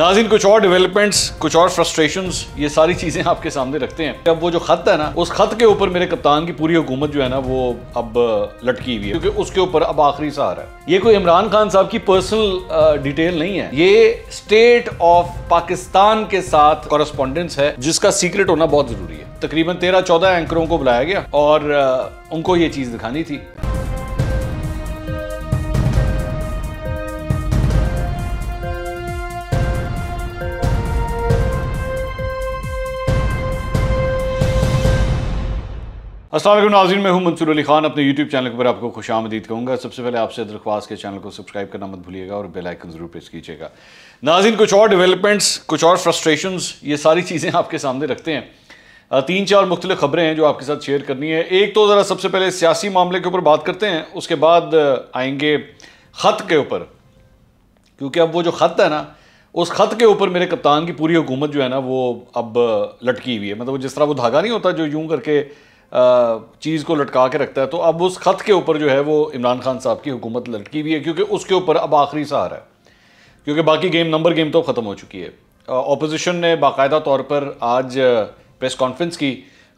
नाजिन कुछ और डेवलपमेंट्स कुछ और फ्रस्ट्रेशंस ये सारी चीज़ें आपके सामने रखते हैं अब वो जो ख़त है ना उस ख़त के ऊपर मेरे कप्तान की पूरी हुकूमत जो है ना वो अब लटकी हुई है क्योंकि उसके ऊपर अब आखिरी सहारा है ये कोई इमरान खान साहब की पर्सनल डिटेल नहीं है ये स्टेट ऑफ पाकिस्तान के साथ कॉरस्पॉन्डेंस है जिसका सीक्रेट होना बहुत ज़रूरी है तकरीबन तेरह चौदह एंकरों को बुलाया गया और उनको ये चीज़ दिखानी थी असल नाजीन मैं हूँ मंसूर अली खान अपने यूट्यूब चैनल पर आपको खुश आमदीद कहूँगा सबसे पहले आपसे दरख्वास्त के चैनल को सब्सक्राइब करना मत भूलिएगा और बेल आइकन ज़रूर प्रेस कीजिएगा नाजिन कुछ और डेवलपमेंट्स कुछ और फ्रस्ट्रेशंस ये सारी चीज़ें आपके सामने रखते हैं तीन चार मुख्तलि खबरें हैं जो आपके साथ शेयर करनी है एक तो ज़रा सबसे पहले सियासी मामले के ऊपर बात करते हैं उसके बाद आएंगे ख़त के ऊपर क्योंकि अब वो जो ख़त है ना उस ख़त के ऊपर मेरे कप्तान की पूरी हुकूमत जो है ना वो अब लटकी हुई है मतलब जिस तरह वो धागा नहीं होता जो यूं करके चीज़ को लटका के रखता है तो अब उस ख़त के ऊपर जो है वो इमरान खान साहब की हुकूमत लटकी हुई है क्योंकि उसके ऊपर अब आखिरी सहारा है क्योंकि बाकी गेम नंबर गेम तो ख़त्म हो चुकी है अपोजिशन ने बाकायदा तौर पर आज प्रेस कॉन्फ्रेंस की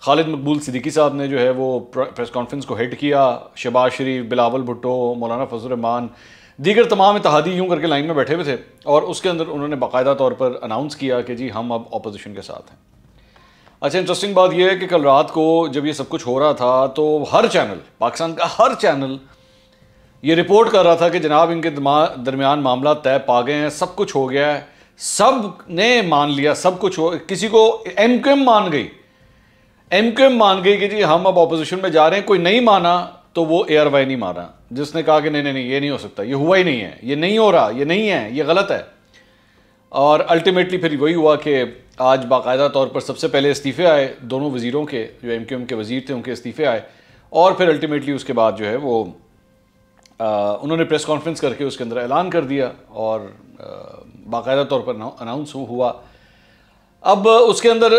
खालिद मकबूल सिद्दीकी साहब ने जो है वो प्रेस कॉन्फ्रेंस को हेड किया शबाज शरीफ बिलावल भुट्टो मौलाना फजलरहमान दीगर तमाम इतिहादी यूँ करके लाइन में बैठे हुए थे और उसके अंदर उन्होंने बाकायदा तौर पर अनाउंस किया कि जी हम अब अपोजिशन के साथ हैं अच्छा इंटरेस्टिंग बात यह है कि कल रात को जब ये सब कुछ हो रहा था तो हर चैनल पाकिस्तान का हर चैनल ये रिपोर्ट कर रहा था कि जनाब इनके दरमियान मामला तय पा गए हैं सब कुछ हो गया है सब ने मान लिया सब कुछ हो किसी को एम क्यू एम मान गई एम क्यू एम मान गई कि जी हम अब अपोजिशन में जा रहे हैं कोई नहीं माना तो वो ए आर वाई नहीं माना जिसने कहा कि नहीं नहीं नहीं ये नहीं हो सकता ये हुआ ही नहीं है ये नहीं हो रहा ये नहीं है ये गलत है और अल्टीमेटली फिर वही हुआ कि आज बाकायदा तौर पर सबसे पहले इस्तीफ़े आए दोनों वज़ीरों के जो एम क्यू एम के वज़ीर थे उनके इस्तीफ़े आए और फिर अल्टीमेटली उसके बाद जो है वो आ, उन्होंने प्रेस कॉन्फ्रेंस करके उसके अंदर ऐलान कर दिया और बाकायदा तौर पर अनाउंस हुआ अब उसके अंदर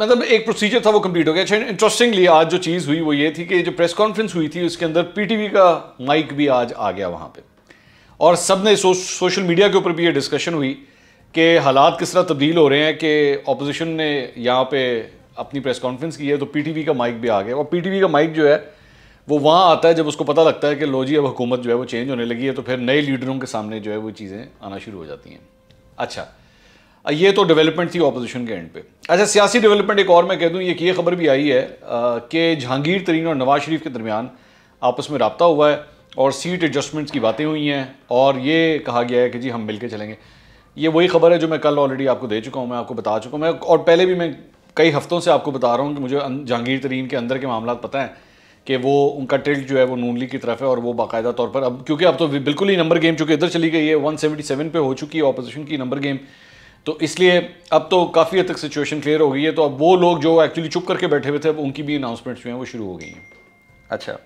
मतलब एक प्रोसीजर था वो कंप्लीट हो गया अच्छा इंटरेस्टिंगली आज जो चीज़ हुई वो ये थी कि जो प्रेस कॉन्फ्रेंस हुई थी उसके अंदर पीटीवी का माइक भी आज आ गया वहाँ पे और सब ने सो, सोशल मीडिया के ऊपर भी ये डिस्कशन हुई कि हालात किस तरह तब्दील हो रहे हैं कि अपोजिशन ने यहाँ पे अपनी प्रेस कॉन्फ्रेंस की है तो पीटीवी का माइक भी आ गया और पीटीवी का माइक जो है वो वहाँ आता है जब उसको पता लगता है कि लो जी अब हुकूमत जो है वो चेंज होने लगी है तो फिर नए लीडरों के सामने जो है वो चीज़ें आना शुरू हो जाती हैं अच्छा ये तो डेवलपमेंट थी अपोजिशन के एंड पे अच्छा सियासी डेवलपमेंट एक और मैं कह दूँ एक ये खबर भी आई है कि जहांगीर तरीन और नवाज शरीफ के दरमियान आपस में रबता हुआ है और सीट एडजस्टमेंट्स की बातें हुई हैं और ये कहा गया है कि जी हम मिल के चलेंगे ये वही खबर है जो मैं कल ऑलरेडी आपको दे चुका हूँ मैं आपको बता चुका हूँ मैं और पहले भी मैं कई हफ्तों से आपको बता रहा हूँ कि मुझे अं- जहांगीर तरीन के अंदर के मामला पता हैं कि वो उनका टिल्ट जो है वो नून लीग की तरफ है और वो बाकायदा तौर पर अब क्योंकि अब तो बिल्कुल ही नंबर गेम चूँकि इधर चली गई है वन सेवेंटी सेवन पर हो चुकी है अपोजिशन की नंबर गेम तो इसलिए अब तो काफ़ी हद तक सिचुएशन क्लियर हो गई है तो अब वो लोग जो एक्चुअली चुप करके बैठे हुए थे अब उनकी भी अनाउंसमेंट्स जो हैं वो शुरू हो गई हैं अच्छा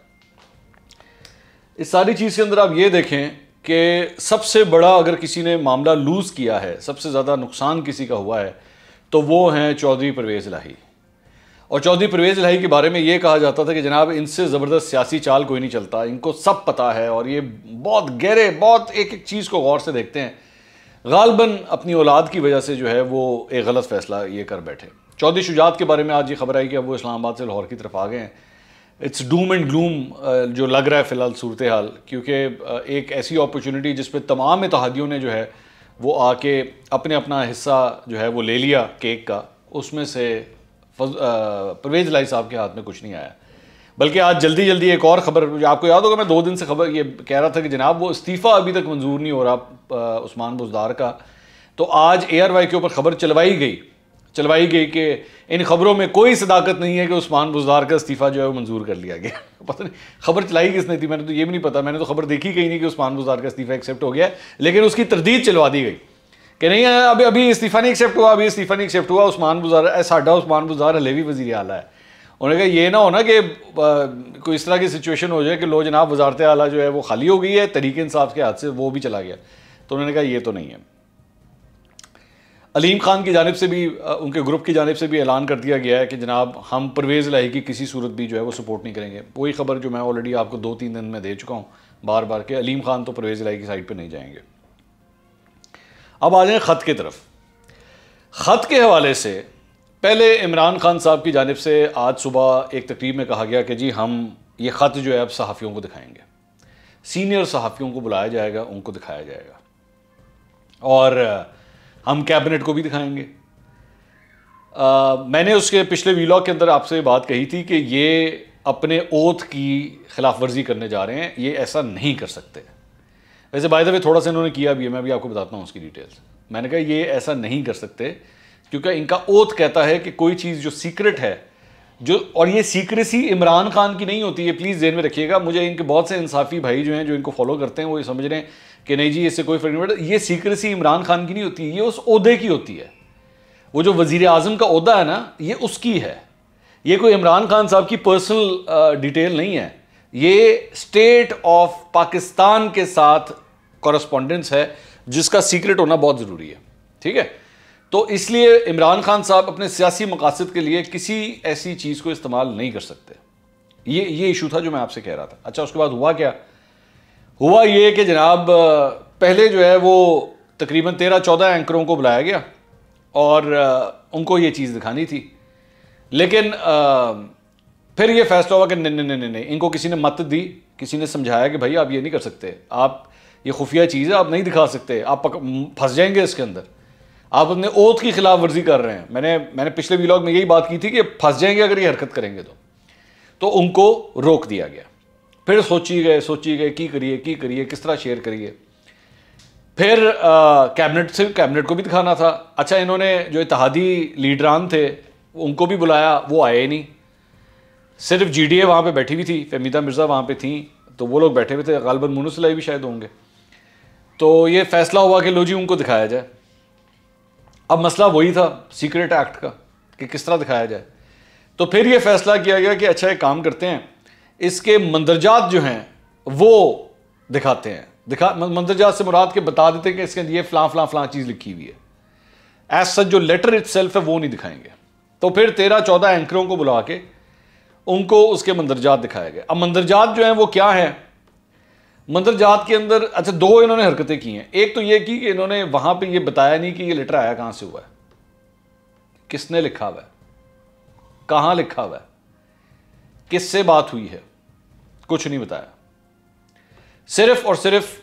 इस सारी चीज़ के अंदर आप ये देखें कि सबसे बड़ा अगर किसी ने मामला लूज़ किया है सबसे ज़्यादा नुकसान किसी का हुआ है तो वो हैं चौधरी परवेज़ लाही और चौधरी परवेज़ लाही के बारे में ये कहा जाता था कि जनाब इनसे ज़बरदस्त सियासी चाल कोई नहीं चलता इनको सब पता है और ये बहुत गहरे बहुत एक एक चीज़ को गौर से देखते हैं गालबन अपनी औलाद की वजह से जो है वो एक गलत फ़ैसला ये कर बैठे चौधरी शुजात के बारे में आज ये खबर आई कि अब वो इस्लामाबाद से लाहौर की तरफ आ गए हैं इट्स डूम एंड ग्लूम जो लग रहा है फ़िलहाल सूरत हाल क्योंकि uh, एक ऐसी अपॉर्चुनिटी जिसपे तमाम इतिहादियों ने जो है वो आके अपने अपना हिस्सा जो है वो ले लिया केक का उसमें से uh, परवेज़ लाई साहब के हाथ में कुछ नहीं आया बल्कि आज जल्दी जल्दी एक और खबर आपको याद होगा मैं दो दिन से खबर ये कह रहा था कि जनाब वो इस्तीफ़ा अभी तक मंजूर नहीं हो रहा uh, उस्मान बुजदार का तो आज ए आर वाई के ऊपर खबर चलवाई गई चलवाई गई कि इन खबरों में कोई सदाकत नहीं है कि उस्मान बुजदार का इस्तीफ़ा जो है वो मंजूर कर लिया गया पता नहीं खबर चलाई किसने थी मैंने तो ये भी नहीं पता मैंने तो खबर देखी कहीं नहीं कि उस्मान बुजार का इस्तीफ़ा एक्सेप्ट हो गया लेकिन उसकी तरदीद चलवा दी गई कि नहीं अभी अभी इस्तीफ़ा नहीं एक्सेप्ट हुआ अभी इस्तीफ़ा नहीं एक्सेप्ट हुआ उस्मान बुजार साढ़ा उस्मान बुजार हलेवी वजी अला है उन्होंने कहा ये ना हो ना कि कोई इस तरह की सिचुएशन हो जाए कि लो जनाब वजारत आला जो है वो खाली हो गई है तरीके इंसाफ के हाथ से वो भी चला गया तो उन्होंने कहा ये तो नहीं है अलीम खान की जानब से भी उनके ग्रुप की जानब से भी ऐलान कर दिया गया है कि जनाब हम परवेज़ लाही की किसी सूरत भी जो है वो सपोर्ट नहीं करेंगे वही खबर जो मैं ऑलरेडी आपको दो तीन दिन में दे चुका हूँ बार बार के अलीम खान तो परवेज़ लाही की साइड पर नहीं जाएंगे अब आ जाए ख़त की तरफ ख़त के हवाले से पहले इमरान खान साहब की जानब से आज सुबह एक तकरीब में कहा गया कि जी हम ये ख़त जो है अब सहाफ़ियों को दिखाएँगे सीनियर सहाफ़ियों को बुलाया जाएगा उनको दिखाया जाएगा और हम कैबिनेट को भी दिखाएंगे आ, मैंने उसके पिछले वीलॉग के अंदर आपसे बात कही थी कि ये अपने ओथ की खिलाफ वर्जी करने जा रहे हैं ये ऐसा नहीं कर सकते वैसे बाय द वे थोड़ा सा इन्होंने किया भी है मैं भी आपको बताता हूँ उसकी डिटेल्स मैंने कहा ये ऐसा नहीं कर सकते क्योंकि इनका ओथ कहता है कि कोई चीज़ जो सीक्रेट है जो और ये सीक्रेसी इमरान खान की नहीं होती है प्लीज़ जेन में रखिएगा मुझे इनके बहुत से इंसाफी भाई जो हैं जो इनको फॉलो करते हैं वो ये समझ रहे हैं कि नहीं जी इससे कोई फर्क नहीं पड़ता ये सीक्रेसी इमरान खान की नहीं होती ये उस अहदे की होती है वो जो वजीर अजम का अहदा है ना ये उसकी है ये कोई इमरान खान साहब की पर्सनल डिटेल नहीं है ये स्टेट ऑफ पाकिस्तान के साथ कॉरस्पॉन्डेंस है जिसका सीक्रेट होना बहुत ज़रूरी है ठीक है तो इसलिए इमरान खान साहब अपने सियासी मकासद के लिए किसी ऐसी चीज़ को इस्तेमाल नहीं कर सकते ये ये इशू था जो मैं आपसे कह रहा था अच्छा उसके बाद हुआ क्या हुआ ये कि जनाब पहले जो है वो तकरीबन तेरह चौदह एंकरों को बुलाया गया और उनको ये चीज़ दिखानी थी लेकिन फिर ये फैसला हुआ कि नहीं नहीं नहीं नहीं इनको किसी ने मत दी किसी ने समझाया कि भाई आप ये नहीं कर सकते आप ये खुफिया चीज़ है आप नहीं दिखा सकते आप फंस जाएंगे इसके अंदर आप अपने ओत की खिलाफ वर्जी कर रहे हैं मैंने मैंने पिछले व्लॉग में यही बात की थी कि फंस जाएंगे अगर ये हरकत करेंगे तो तो उनको रोक दिया गया फिर सोची गए सोची गए की करिए की करिए किस तरह शेयर करिए फिर कैबिनेट से कैबिनेट को भी दिखाना था अच्छा इन्होंने जो इतिहादी लीडरान थे उनको भी बुलाया वो आए ही नहीं सिर्फ जी डी ए वहाँ पर बैठी हुई थी फहमीदा मिर्ज़ा वहाँ पर थी तो वो लोग बैठे हुए थे गालबन मुनसलाई भी शायद होंगे तो ये फैसला हुआ कि लो जी उनको दिखाया जाए अब मसला वही था सीक्रेट एक्ट का कि किस तरह दिखाया जाए तो फिर ये फैसला किया गया कि अच्छा एक काम करते हैं इसके मंदरजात जो हैं वो दिखाते हैं दिखा मंदरजात से मुराद के बता देते हैं कि इसके अंदर ये फ्लां फ्लां फ्लां चीज़ लिखी हुई है एज सच जो लेटर इट है वो नहीं दिखाएंगे तो फिर तेरह चौदह एंकरों को बुला के उनको उसके मंदरजात दिखाया गया अब मंदरजात जो हैं वो क्या हैं मंदरजात के अंदर अच्छा दो इन्होंने हरकतें की हैं एक तो ये की कि इन्होंने वहाँ पे ये बताया नहीं कि ये लेटर आया कहाँ से हुआ है किसने लिखा हुआ है कहाँ लिखा हुआ है किससे बात हुई है कुछ नहीं बताया सिर्फ और सिर्फ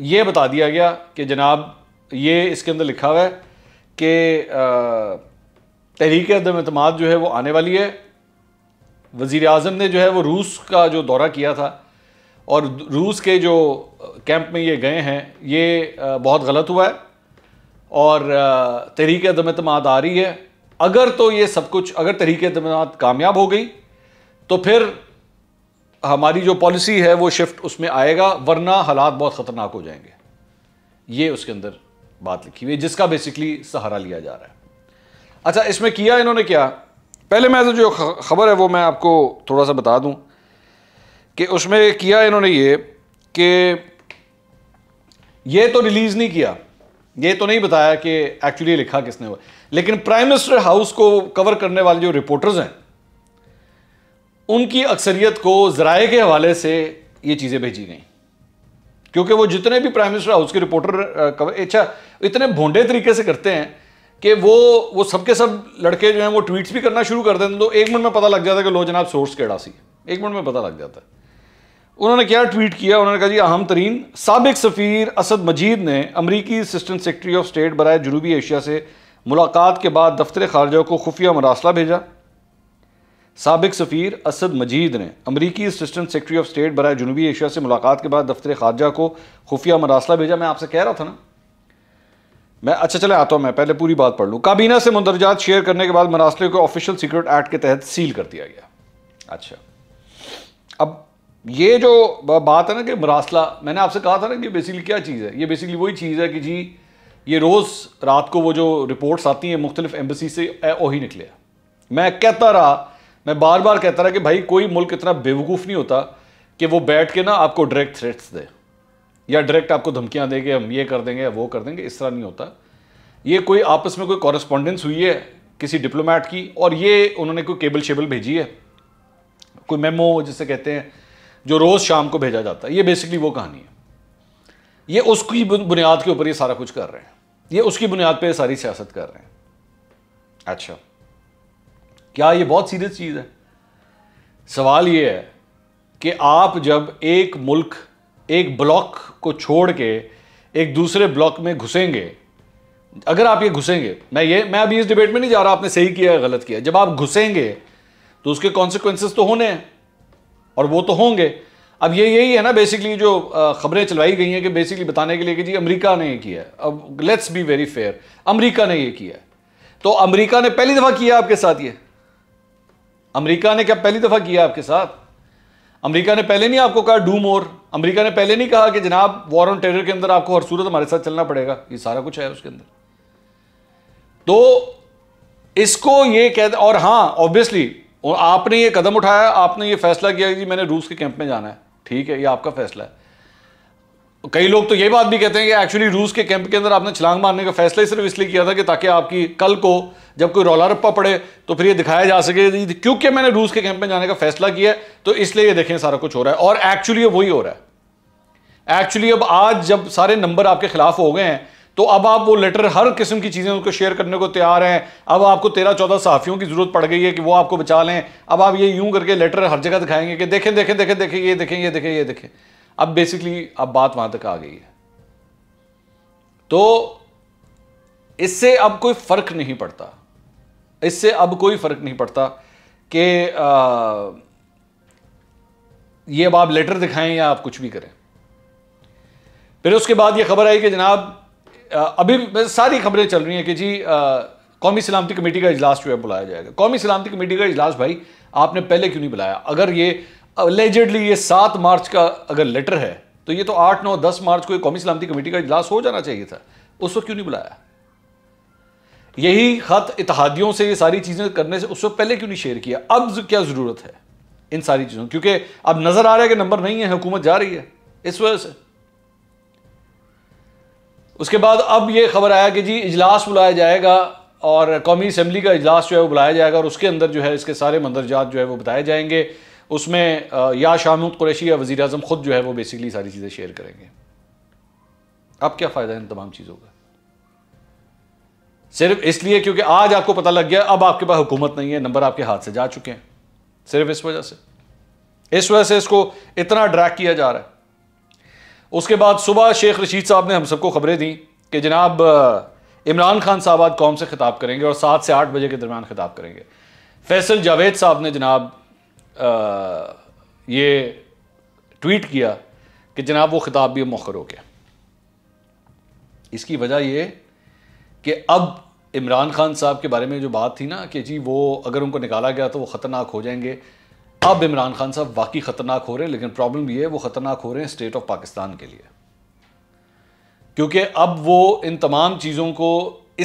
ये बता दिया गया कि जनाब ये इसके अंदर लिखा हुआ है कि तहरीक अदम अतमाद जो है वो आने वाली है वज़ी अजम ने जो है वो रूस का जो दौरा किया था और रूस के जो कैंप में ये गए हैं ये बहुत गलत हुआ है और तहरीक अदम अतमाद आ रही है अगर तो ये सब कुछ अगर तहरीक अतमाद कामयाब हो गई तो फिर हमारी जो पॉलिसी है वो शिफ्ट उसमें आएगा वरना हालात बहुत ख़तरनाक हो जाएंगे ये उसके अंदर बात लिखी हुई जिसका बेसिकली सहारा लिया जा रहा है अच्छा इसमें किया इन्होंने क्या पहले मैं जो ख़बर है वो मैं आपको थोड़ा सा बता दूं कि उसमें किया इन्होंने ये कि ये तो रिलीज़ नहीं किया ये तो नहीं बताया कि एक्चुअली लिखा किसने हुआ लेकिन प्राइम मिनिस्टर हाउस को कवर करने वाले जो रिपोर्टर्स हैं उनकी अक्सरियत को जराए के हवाले से ये चीज़ें भेजी गई क्योंकि वो जितने भी प्राइम मिनिस्टर हाउस के रिपोर्टर अच्छा इतने भोंडे तरीके से करते हैं कि वो वो सबके सब लड़के जो हैं वो ट्वीट्स भी करना शुरू कर देते हैं तो एक मिनट में पता लग जाता है कि लो जनाब सोर्स केड़ा सी एक मिनट में पता लग जाता है उन्होंने क्या ट्वीट किया उन्होंने कहा जी अहम तरीन सबक सफ़ीर असद मजीद ने अमरीकी असिस्टेंट सेक्रटरी ऑफ स्टेट बरए जनूबी एशिया से मुलाकात के बाद दफ्तर खारजा को खुफिया मरासला भेजा सबक सफ़ीर असद मजीद ने अमरीकी असिस्टेंट सेक्रेटरी ऑफ स्टेट बरए जनूबी एशिया से मुलाकात के बाद दफ्तर खारजा को खुफिया मरासला भेजा मैं आपसे कह रहा था ना मैं अच्छा चले आता हूँ मैं पहले पूरी बात पढ़ लूँ काबीना से मंदरजात शेयर करने के बाद मरासले को ऑफिशियल सीक्रेट एक्ट के तहत सील कर दिया गया अच्छा अब ये जो बात है ना कि मरासला मैंने आपसे कहा था ना कि बेसिकली क्या चीज़ है ये बेसिकली वही चीज़ है कि जी ये रोज़ रात को वो जो रिपोर्ट्स आती हैं मुख्तलिफ एम्बसी से ओ ही निकले मैं कहता रहा मैं बार बार कहता रहा कि भाई कोई मुल्क इतना बेवकूफ़ नहीं होता कि वो बैठ के ना आपको डायरेक्ट थ्रेट्स दे या डायरेक्ट आपको धमकियां दे कि हम ये कर देंगे या वो कर देंगे इस तरह नहीं होता ये कोई आपस में कोई कॉरस्पॉन्डेंस हुई है किसी डिप्लोमेट की और ये उन्होंने कोई केबल शेबल भेजी है कोई मेमो जिसे कहते हैं जो रोज़ शाम को भेजा जाता है ये बेसिकली वो कहानी है ये उसकी बुनियाद के ऊपर ये सारा कुछ कर रहे हैं ये उसकी बुनियाद पर सारी सियासत कर रहे हैं अच्छा क्या ये बहुत सीरियस चीज़ है सवाल ये है कि आप जब एक मुल्क एक ब्लॉक को छोड़ के एक दूसरे ब्लॉक में घुसेंगे अगर आप ये घुसेंगे मैं ये मैं अभी इस डिबेट में नहीं जा रहा आपने सही किया गलत किया जब आप घुसेंगे तो उसके कॉन्सिक्वेंसेस तो होने हैं और वो तो होंगे अब ये यही है ना बेसिकली जो खबरें चलवाई गई हैं कि बेसिकली बताने के लिए कि जी अमेरिका ने ये किया है अब let's be very fair America ने ये किया है तो अमेरिका ने पहली दफ़ा किया आपके साथ ये अमेरिका ने क्या पहली दफ़ा किया आपके साथ अमेरिका ने पहले नहीं आपको कहा डू मोर अमेरिका ने पहले नहीं कहा कि जनाब वॉर ऑन टेरर के अंदर आपको हर सूरत हमारे साथ चलना पड़ेगा ये सारा कुछ है उसके अंदर तो इसको ये कह और हाँ ऑब्वियसली आपने ये कदम उठाया आपने ये फैसला किया कि मैंने रूस के कैंप में जाना है ठीक है ये आपका फैसला है कई लोग तो ये बात भी कहते हैं कि एक्चुअली रूस के कैंप के अंदर आपने छलांग मारने का फैसला सिर्फ इसलिए किया था कि ताकि आपकी कल को जब कोई रौला रप्पा पड़े तो फिर ये दिखाया जा सके क्योंकि मैंने रूस के कैंप में जाने का फैसला किया तो इसलिए ये देखें सारा कुछ हो रहा है और एक्चुअली अब वही हो रहा है एक्चुअली अब आज जब सारे नंबर आपके खिलाफ हो गए हैं तो अब आप वो लेटर हर किस्म की चीज़ें उसको शेयर करने को तैयार हैं अब आपको तेरह चौदह सहाफ़ियों की ज़रूरत पड़ गई है कि वो आपको बचा लें अब आप ये यूं करके लेटर हर जगह दिखाएंगे कि देखें देखें देखें देखें ये देखें ये देखें ये देखें अब बेसिकली अब बात वहां तक आ गई है तो इससे अब कोई फर्क नहीं पड़ता इससे अब कोई फर्क नहीं पड़ता कि ये अब आप लेटर दिखाएं या आप कुछ भी करें फिर उसके बाद ये खबर आई कि जनाब अभी सारी खबरें चल रही हैं कि जी कौमी सलामती कमेटी का इजलास जो है बुलाया जाएगा कौमी सलामती कमेटी का इजलास भाई आपने पहले क्यों नहीं बुलाया अगर ये अलेजडली ये सात मार्च का अगर लेटर है तो ये तो आठ नौ दस मार्च को कौमी सलामती कमेटी का इजलास हो जाना चाहिए था उसको क्यों नहीं बुलाया यही खत इतिहादियों से ये सारी चीज़ें करने से उससे पहले क्यों नहीं शेयर किया अब क्या ज़रूरत है इन सारी चीज़ों क्योंकि अब नज़र आ रहा है कि नंबर नहीं है हुकूमत जा रही है इस वजह से उसके बाद अब ये खबर आया कि जी इजलास बुलाया जाएगा और कौमी असम्बली का इजलास जो है वो बुलाया जाएगा और उसके अंदर जो है इसके सारे मंदरजात जो है वो बताए जाएंगे उसमें या शाहमूद कुरैशी या वज़ी अजम ख़ुद जो है वो बेसिकली सारी चीज़ें शेयर करेंगे अब क्या फ़ायदा है इन तमाम चीज़ों का सिर्फ इसलिए क्योंकि आज आपको पता लग गया अब आपके पास हुकूमत नहीं है नंबर आपके हाथ से जा चुके हैं सिर्फ इस वजह से इस वजह से इसको इतना ड्रैक किया जा रहा है उसके बाद सुबह शेख रशीद साहब ने हम सबको खबरें दी कि जनाब इमरान खान साहब आज कौम से खिताब करेंगे और सात से आठ बजे के दरमियान खिताब करेंगे फैसल जावेद साहब ने जनाब ये ट्वीट किया कि जनाब वो खिताब भी मौखर हो गया इसकी वजह ये कि अब इमरान खान साहब के बारे में जो बात थी ना कि जी वो अगर उनको निकाला गया तो वो ख़तरनाक हो जाएंगे अब इमरान खान साहब वाकई ख़तरनाक हो रहे हैं लेकिन प्रॉब्लम ये है वो ख़तरनाक हो रहे हैं स्टेट ऑफ पाकिस्तान के लिए क्योंकि अब वो इन तमाम चीज़ों को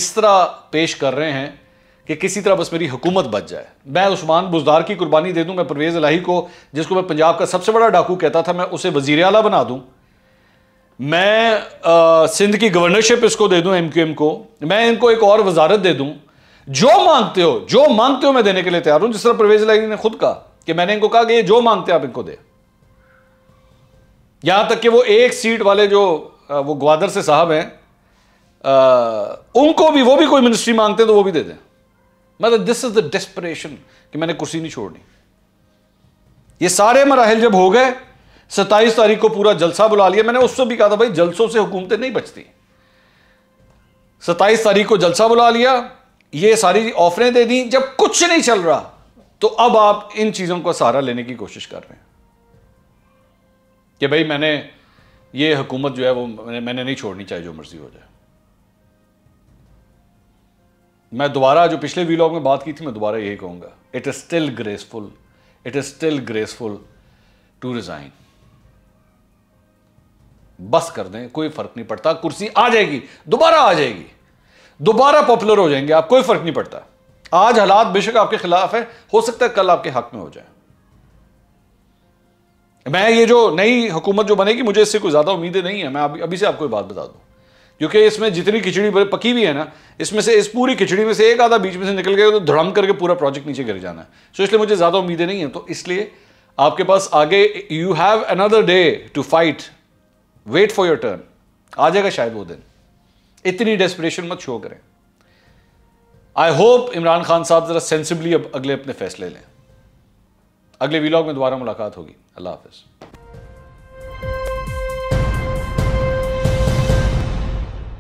इस तरह पेश कर रहे हैं कि किसी तरह बस मेरी हुकूमत बच जाए मैं उस्मान बुजदार की कुर्बानी दे दूँ मैं परवेज़ अलाही को जिसको मैं पंजाब का सबसे बड़ा डाकू कहता था मैं उसे वजीर अला बना दूँ मैं सिंध की गवर्नरशिप इसको दे क्यू एम को मैं इनको एक और वजारत दे दूँ जो मांगते हो जो मांगते हो मैं देने के लिए तैयार हूँ जिस तरह परवेज अलाही ने खुद कहा कि मैंने इनको कहा कि ये जो मांगते हो आप इनको दे यहाँ तक कि वो एक सीट वाले जो वो ग्वादर से साहब हैं उनको भी वो भी कोई मिनिस्ट्री मांगते हैं तो वो भी दे दें मतलब दिस इज द डेस्परेशन कि मैंने कुर्सी नहीं छोड़नी ये सारे मराहल जब हो गए सत्ताईस तारीख को पूरा जलसा बुला लिया मैंने उससे भी कहा था भाई जलसों से हुकूमतें नहीं बचती सत्ताईस तारीख को जलसा बुला लिया ये सारी ऑफरें दे दी जब कुछ नहीं चल रहा तो अब आप इन चीज़ों का सहारा लेने की कोशिश कर रहे हैं कि भाई मैंने ये हुकूमत जो है वो मैंने, मैंने नहीं छोड़नी चाहे जो मर्जी हो जाए मैं दोबारा जो पिछले वीलॉग में बात की थी मैं दोबारा यही कहूँगा it is still graceful it is still graceful to resign बस कर दें कोई फर्क नहीं पड़ता कुर्सी आ जाएगी दोबारा आ जाएगी दोबारा पॉपुलर हो जाएंगे आप कोई फर्क नहीं पड़ता आज हालात बेशक आपके खिलाफ है हो सकता है कल आपके हक में हो जाए मैं ये जो नई हुकूमत जो बनेगी मुझे इससे कोई ज्यादा उम्मीदें नहीं है मैं अभी अभी से आपको बात बता दूं क्योंकि इसमें जितनी खिचड़ी पकी हुई है ना इसमें से इस पूरी खिचड़ी में से एक आधा बीच में से निकल गया तो धड़म करके पूरा प्रोजेक्ट नीचे गिर जाना है सो so इसलिए मुझे ज़्यादा उम्मीदें नहीं है तो इसलिए आपके पास आगे you have another day to fight wait for your turn आ जाएगा शायद वो दिन इतनी डेस्परेशन मत शो करें आई होप इमरान खान साहब ज़रा सेंसिबली अब अगले अपने फैसले लें अगले वीलॉग में दोबारा मुलाकात होगी अल्लाह हाफिज़